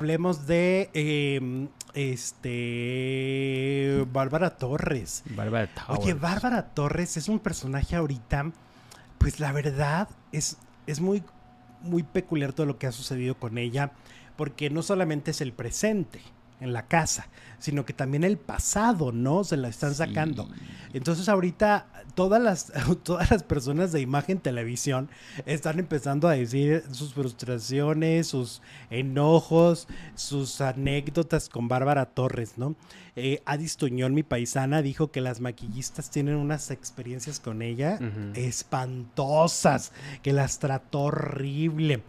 hablemos de em, este Bárbara Torres. Bárbara Torres. Oye, Bárbara Torres es un personaje ahorita, pues la verdad es, es muy, muy peculiar todo lo que ha sucedido con ella, porque no solamente es el presente, en la casa, sino que también el pasado, ¿no? Se la están sacando. Entonces ahorita todas las, todas las personas de imagen televisión están empezando a decir sus frustraciones, sus enojos, sus anécdotas con Bárbara Torres, ¿no? Eh, Adis Tuñón, mi paisana, dijo que las maquillistas tienen unas experiencias con ella espantosas, que las trató horrible.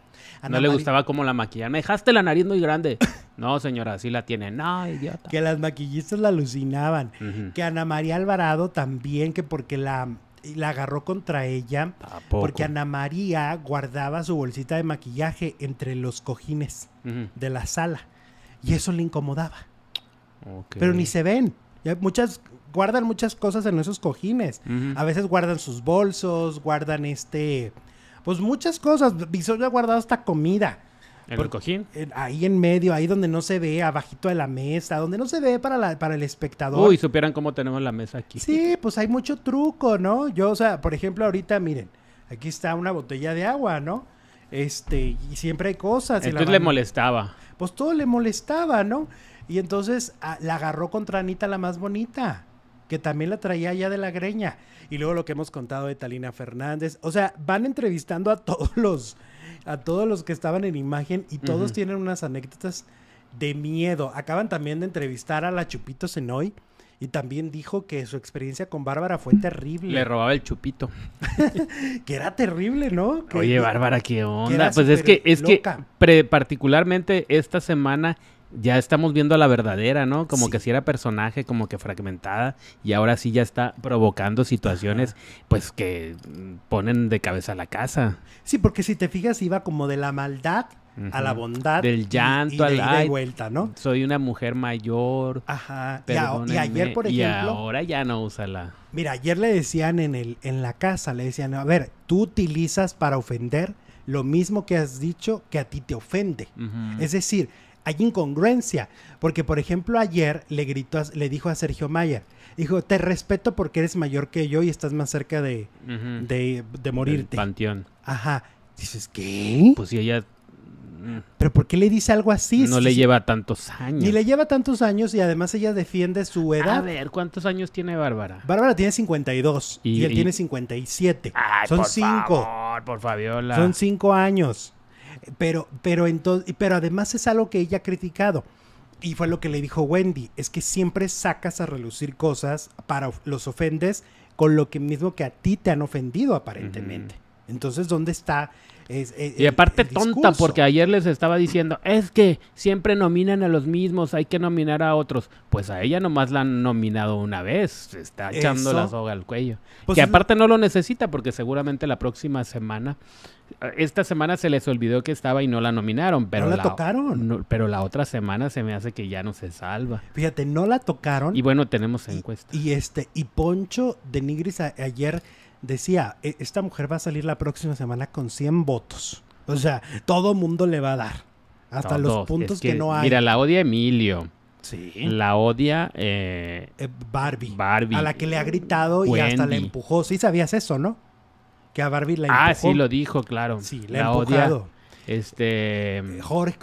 no le gustaba cómo la maquillan. Me dejaste la nariz muy grande. No, señora, sí la tienen. No, idiota. Que las maquillistas la alucinaban. Que Ana María Alvarado también, que porque la, la agarró contra ella. Porque Ana María guardaba su bolsita de maquillaje entre los cojines de la sala. Y eso le incomodaba. Pero ni se ven. muchas guardan muchas cosas en esos cojines. A veces guardan sus bolsos, guardan este, pues muchas cosas. yo ha guardado hasta comida. ¿En el cojín? ahí en medio, ahí donde no se ve, abajito de la mesa, donde no se ve para, la, para el espectador. Uy, supieran cómo tenemos la mesa aquí. Sí, pues hay mucho truco, ¿no? Yo, o sea, por ejemplo, ahorita, miren, aquí está una botella de agua, ¿no? Este, y siempre hay cosas. Entonces le molestaba. Pues todo le molestaba, ¿no? Y entonces ah, la agarró contra Anita la más bonita, que también la traía ya de la greña. Y luego lo que hemos contado de Talina Fernández. O sea, van entrevistando a todos los a todos los que estaban en imagen y todos tienen unas anécdotas de miedo. Acaban también de entrevistar a la Chupito Senoy. Y también dijo que su experiencia con Bárbara fue terrible. Le robaba el chupito. que era terrible, ¿no? Oye, Bárbara, ¿qué onda? Pues es que, es que particularmente esta semana ya estamos viendo a la verdadera, ¿no? Como que si era personaje, como que fragmentada, y ahora sí ya está provocando situaciones, pues que ponen de cabeza la casa. Sí, porque si te fijas, iba como de la maldad a la bondad del llanto a la vuelta, ¿no? Soy una mujer mayor. Ajá. Y, ayer, por ejemplo, y ahora ya no usa la... Mira, ayer le decían en el en la casa, le decían, a ver, tú utilizas para ofender lo mismo que has dicho que a ti te ofende. Es decir, hay incongruencia. Porque, por ejemplo, ayer le gritó, le dijo a Sergio Mayer, dijo, te respeto porque eres mayor que yo y estás más cerca de, de, morirte. panteón. Ajá. Dices, ¿qué? Pues si ella... Mm, Pero ¿por qué le dice algo así? No le lleva tantos años. Ni le lleva tantos años y además ella defiende su edad. A ver, ¿cuántos años tiene Bárbara? Bárbara tiene 52 y, y él tiene 57. son Son por Favor, por Fabiola. Son cinco años. Pero, pero, pero además es algo que ella ha criticado. Y fue lo que le dijo Wendy, es que siempre sacas a relucir cosas para los ofendes con lo que mismo que a ti te han ofendido aparentemente. Entonces, ¿dónde está? E, y aparte tonta, porque ayer les estaba diciendo, es que siempre nominan a los mismos, hay que nominar a otros. Pues a ella nomás la han nominado una vez, se está echando la soga al cuello. Pues que aparte no lo necesita, porque seguramente la próxima semana, esta semana se les olvidó que estaba y no la nominaron, pero no la, tocaron. pero la otra semana se me hace que ya no se salva. Fíjate, no la tocaron. Y bueno, tenemos encuesta. Y, este, y Poncho de Nigris ayer decía, e, esta mujer va a salir la próxima semana con 100 votos. O sea, todo mundo le va a dar. Hasta los puntos que, no hay. Mira, la odia Emilio. Sí. La odia eh, eh, Barbie. Barbie. A la que le ha gritado y hasta le empujó. Sí sabías eso, ¿no? Que a Barbie la ah, empujó. Ah, sí, lo dijo, claro. Sí, la, ha empujado. Odia este. Eh, Jorge,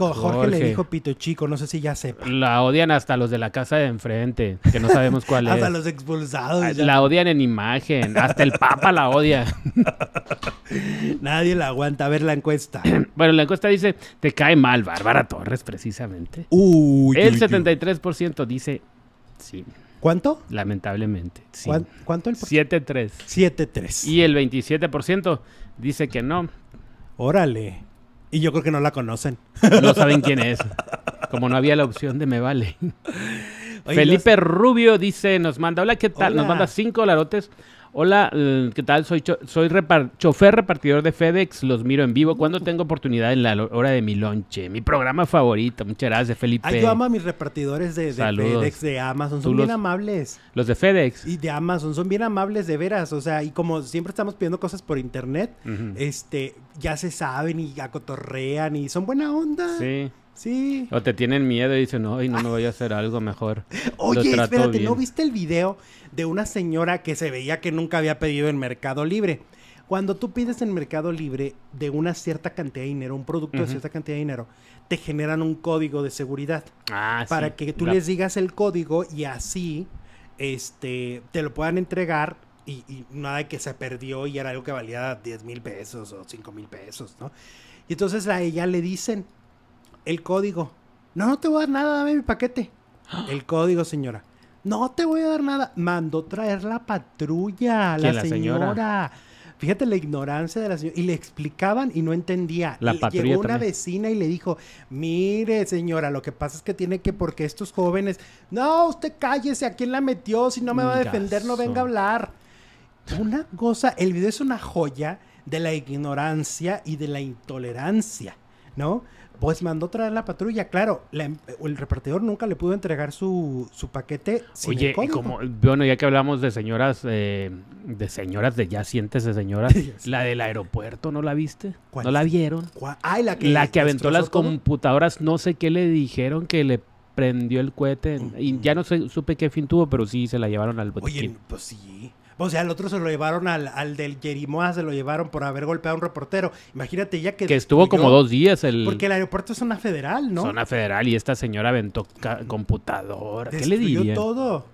le dijo Pito Chico, no sé si ya sepa. La odian hasta los de la casa de enfrente, que no sabemos cuál es. los expulsados. Ah, la odian en imagen, hasta el Papa la odia. Nadie la aguanta. ver la encuesta. bueno, la encuesta dice: Te cae mal, Bárbara Torres, precisamente. el 73% dice sí. ¿Cuánto? Lamentablemente. ¿Cuánto el 7 7-3. Y el 27% dice que no. Órale. Y yo creo que no la conocen. No saben quién es. Como no había la opción de me vale. Felipe Rubio dice, nos manda, hola, ¿qué tal? Nos manda cinco larotes. Hola, eh, ¿qué tal? Soy, soy chofer repartidor de FedEx, los miro en vivo. cuando tengo oportunidad en la hora de mi lonche? Mi programa favorito, muchas gracias, Felipe. Ay, yo amo a mis repartidores de, FedEx, de Amazon, son bien amables. Los de FedEx. Y de Amazon, son bien amables de veras, o sea, y como siempre estamos pidiendo cosas por internet, este, ya se saben y acotorrean y son buena onda. Sí. Sí. O te tienen miedo y dicen, no, no me voy a hacer algo mejor. Oye, espérate, ¿no viste el video de una señora que se veía que nunca había pedido en Mercado Libre? Cuando tú pides en Mercado Libre de una cierta cantidad de dinero, un producto de cierta cantidad de dinero, te generan un código de seguridad. Ah, para que tú les digas el código y así este, te lo puedan entregar y, y nada de que se perdió y era algo que valía 10 mil pesos o 5 mil pesos, ¿no? Y entonces a ella le dicen, el código. No, no te voy a dar nada, dame mi paquete. El código, señora. No te voy a dar nada. Mandó traer la patrulla, la, señora. Fíjate la ignorancia de la señora. Y le explicaban y no entendía. La Llegó una vecina y le dijo, mire señora, lo que pasa es que tiene que, porque estos jóvenes, no, usted cállese, ¿a quién la metió? Si no me va a defender, no venga a hablar. Una cosa, el video es una joya de la ignorancia y de la intolerancia. ¿no? Pues mandó traer la patrulla. Claro, em, el repartidor nunca le pudo entregar su, paquete sin Oye, como, bueno, ya que hablamos de señoras, eh, de señoras, de ya de señoras, la del aeropuerto, ¿no la viste? ¿No la vieron? la que, la que aventó las computadoras, no sé qué le dijeron que le prendió el cohete. Y ya no sé, supe qué fin tuvo, pero sí se la llevaron al botiquín. Oye, pues sí. O pues, sea, al otro se lo llevaron al, del Jerimoa, se lo llevaron por haber golpeado a un reportero. Imagínate ya que... estuvo como dos días el... Porque el aeropuerto es zona federal, ¿no? Zona federal y esta señora aventó computador. ¿Qué le diría? todo.